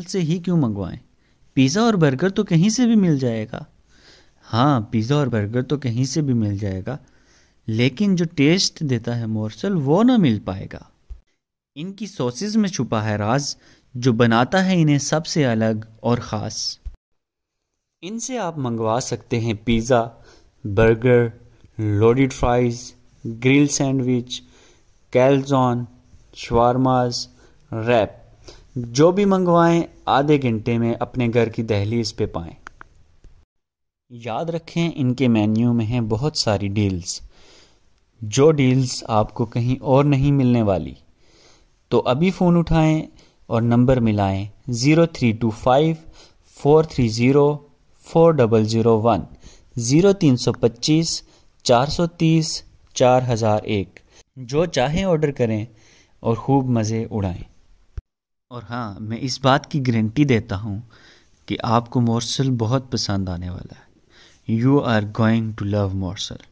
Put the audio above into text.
से ही क्यों मंगवाएं पिज़्ज़ा और बर्गर तो कहीं से भी मिल जाएगा हाँ पिज़्ज़ा और बर्गर तो कहीं से भी मिल जाएगा लेकिन जो टेस्ट देता है मोरसल वो ना मिल पाएगा इनकी सॉसेज में छुपा है राज जो बनाता है इन्हें सबसे अलग और ख़ास इनसे आप मंगवा सकते हैं pizza burger loaded fries grill sandwich calzone shawarmas wrap जो भी मंगवाएं आधे घंटे में अपने घर की दहलीज पे पाएं याद रखें इनके मेन्यू में हैं बहुत सारी डील्स जो डील्स आपको कहीं और नहीं मिलने वाली तो अभी फ़ोन उठाएं और नंबर मिलाएं zero three two five four three zero four double zero one zero तीन सौ पच्चीस चार सौ तीस चार हज़ार एक जो चाहें ऑर्डर करें और खूब मज़े उड़ाएं और हाँ मैं इस बात की गारंटी देता हूँ कि आपको मौसल बहुत पसंद आने वाला है you are going to love मौसल